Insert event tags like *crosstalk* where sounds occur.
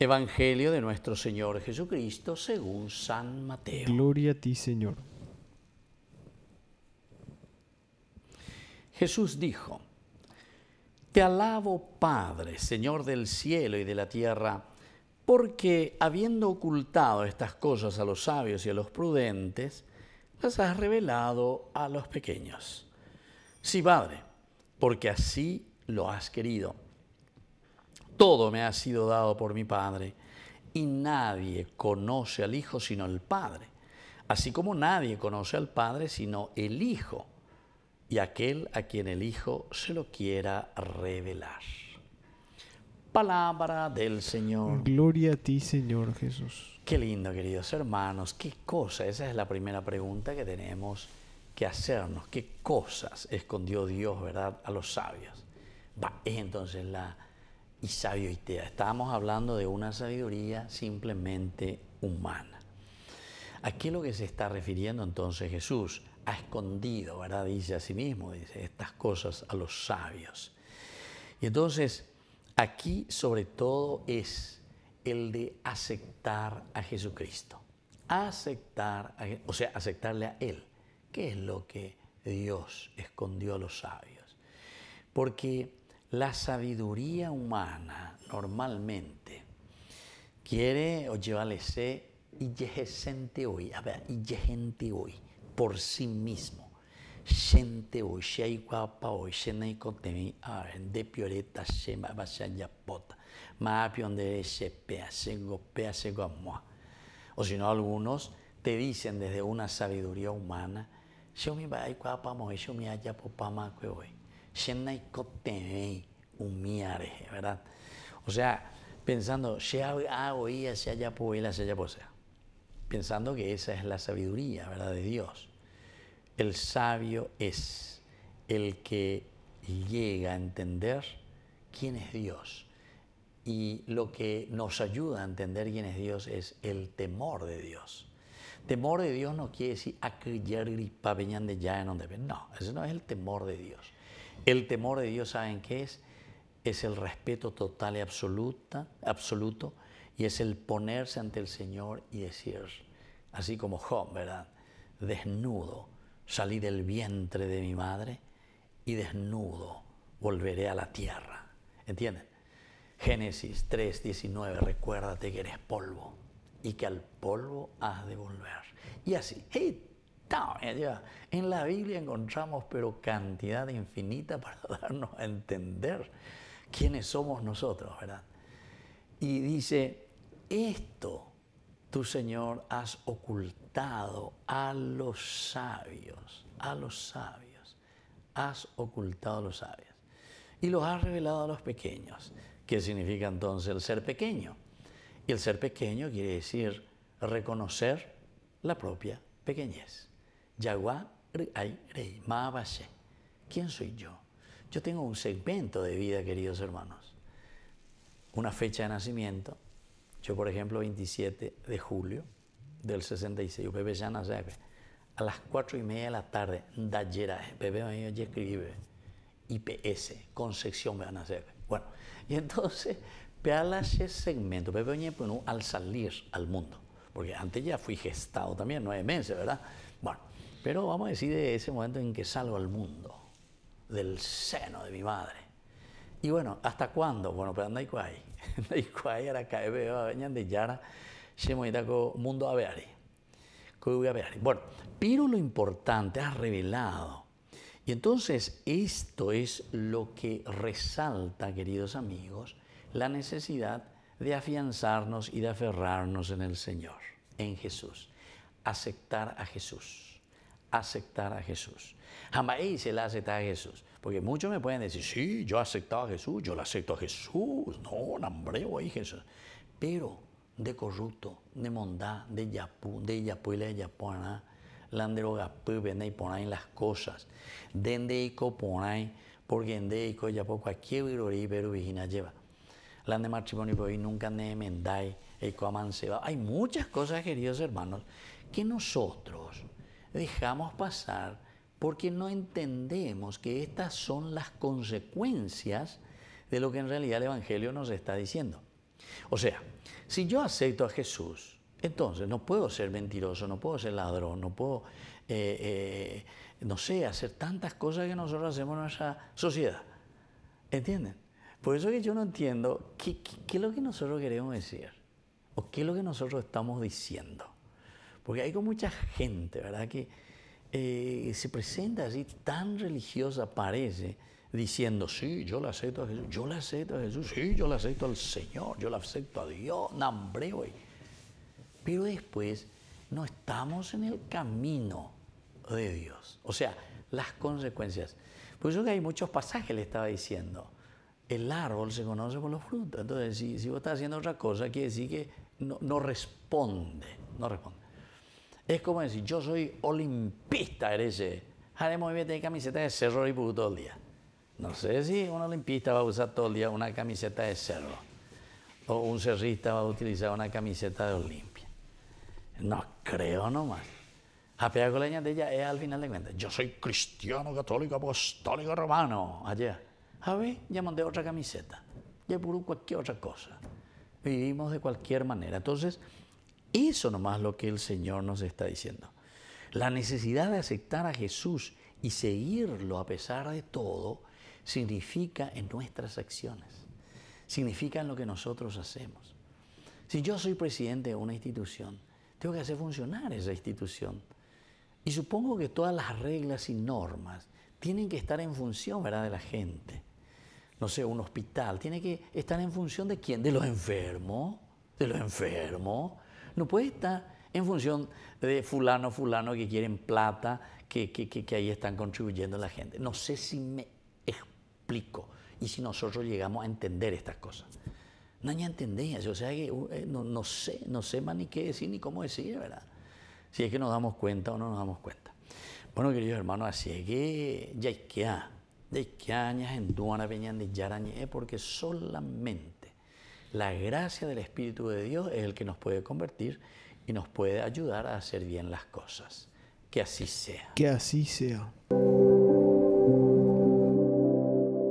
Evangelio de nuestro Señor Jesucristo según San Mateo. Gloria a ti, Señor. Jesús dijo, Te alabo, Padre, Señor del cielo y de la tierra, porque habiendo ocultado estas cosas a los sabios y a los prudentes, las has revelado a los pequeños. Sí, Padre, porque así lo has querido todo me ha sido dado por mi Padre, y nadie conoce al Hijo sino el Padre, así como nadie conoce al Padre sino el Hijo, y aquel a quien el Hijo se lo quiera revelar. Palabra del Señor. Gloria a ti, Señor Jesús. Qué lindo, queridos hermanos. Qué cosa, esa es la primera pregunta que tenemos que hacernos. Qué cosas escondió Dios, ¿verdad?, a los sabios. Va, entonces la y sabioitea, Estábamos hablando de una sabiduría simplemente humana. ¿a es lo que se está refiriendo entonces Jesús ha escondido, ¿verdad? Dice a sí mismo, dice estas cosas a los sabios. Y entonces aquí sobre todo es el de aceptar a Jesucristo. Aceptar, o sea, aceptarle a Él. ¿Qué es lo que Dios escondió a los sabios? Porque la sabiduría humana normalmente quiere llevarse y gente hoy, a ver, y gente hoy, por sí mismo. Gente hoy, se guapa hoy, se neicotemi, a ver, de pioreta, se va a ser Ma apion de ese pea, se gopea, se O si no, algunos te dicen desde una sabiduría humana, yo me va a iguapa, yo me haya popama que hoy. ¿verdad? O sea, pensando, pensando que esa es la sabiduría, ¿verdad? De Dios. El sabio es el que llega a entender quién es Dios. Y lo que nos ayuda a entender quién es Dios es el temor de Dios. Temor de Dios no quiere decir no, ese no es el temor de Dios. El temor de Dios, ¿saben qué es? Es el respeto total y absoluta, absoluto y es el ponerse ante el Señor y decir, así como Job, ¿verdad? Desnudo salí del vientre de mi madre y desnudo volveré a la tierra. ¿Entienden? Génesis 3, 19, recuérdate que eres polvo y que al polvo has de volver. Y así, en la Biblia encontramos pero cantidad infinita *laughs* para darnos a entender quiénes somos nosotros, ¿verdad? Y dice, esto tu Señor has ocultado a los sabios, a los sabios, has ocultado a los sabios y los has revelado a los pequeños. ¿Qué significa entonces el ser pequeño? Y el ser pequeño quiere decir reconocer la propia pequeñez. ¿Quién soy yo? Yo tengo un segmento de vida, queridos hermanos. Una fecha de nacimiento. Yo, por ejemplo, 27 de julio del 66. Pepe ya nace a las 4 y media de la tarde. Dayera, bebé ya escribe. IPS, Concepción me van a hacer. Bueno, y entonces, peala ese segmento, bebé al salir al mundo. Porque antes ya fui gestado también, nueve meses, ¿verdad? Bueno, pero vamos a decir de ese momento en que salgo al mundo, del seno de mi madre. Y bueno, ¿hasta cuándo? Bueno, pero anda y cuay. *laughs* Anda y cuay, ahora cae, vengan de Yara, con mundo a Bueno, pero lo importante, has revelado. Y entonces esto es lo que resalta, queridos amigos, la necesidad de afianzarnos y de aferrarnos en el Señor, en Jesús, aceptar a Jesús aceptar a Jesús. Jamás se la acepta a Jesús. Porque muchos me pueden decir, sí, yo acepto a Jesús, yo le acepto a Jesús. No, nambreo ahí Jesús. Pero de corrupto, de mondá, de yapu, de yapú y la yapona, y poná en las cosas. Dende y ahí, porque endeico yapó cualquier virorí, pero vigina lleva. La de matrimonio y nunca ne mendai, se va. Hay muchas cosas, queridos hermanos, que nosotros dejamos pasar porque no entendemos que estas son las consecuencias de lo que en realidad el Evangelio nos está diciendo. O sea, si yo acepto a Jesús, entonces no puedo ser mentiroso, no puedo ser ladrón, no puedo, eh, eh, no sé, hacer tantas cosas que nosotros hacemos en nuestra sociedad. ¿Entienden? Por eso que yo no entiendo qué, qué es lo que nosotros queremos decir o qué es lo que nosotros estamos diciendo. Porque hay como mucha gente, ¿verdad? Que eh, se presenta así, tan religiosa parece, diciendo, sí, yo la acepto a Jesús, yo la acepto a Jesús, sí, yo le acepto al Señor, yo la acepto a Dios, nombre hoy. Pero después no estamos en el camino de Dios. O sea, las consecuencias. Por eso que hay muchos pasajes, le estaba diciendo. El árbol se conoce por los frutos. Entonces, si, vos estás haciendo otra cosa, quiere decir que no responde, no responde. Es como decir, yo soy olimpista, eres Haré movimiento de camiseta de cerro y todo el día. No sé si un olimpista va a usar todo el día una camiseta de cerro. O un cerrista va a utilizar una camiseta de Olimpia. No creo nomás. Japea coleña de ella es al final de cuentas. Yo soy cristiano, católico, apostólico, romano. Allá. A ver, ya mandé otra camiseta. Ya puro cualquier otra cosa. Vivimos de cualquier manera. Entonces, eso nomás lo que el Señor nos está diciendo. La necesidad de aceptar a Jesús y seguirlo a pesar de todo significa en nuestras acciones, significa en lo que nosotros hacemos. Si yo soy presidente de una institución, tengo que hacer funcionar esa institución. Y supongo que todas las reglas y normas tienen que estar en función ¿verdad? de la gente. No sé, un hospital tiene que estar en función de quién, de los enfermos, de los enfermos. No puede estar en función de fulano, fulano que quieren plata, que, que, ahí están contribuyendo la gente. No sé si me explico y si nosotros llegamos a entender estas cosas. No ya o sea que uh, eh, no, sé, no sé más ni qué decir ni cómo decir, ¿verdad? Si es que nos damos cuenta o no nos damos cuenta. Bueno, queridos hermanos, así es que ya que ya hay que eh, porque solamente la gracia del Espíritu de Dios es el que nos puede convertir y nos puede ayudar a hacer bien las cosas. Que así sea. Que así sea.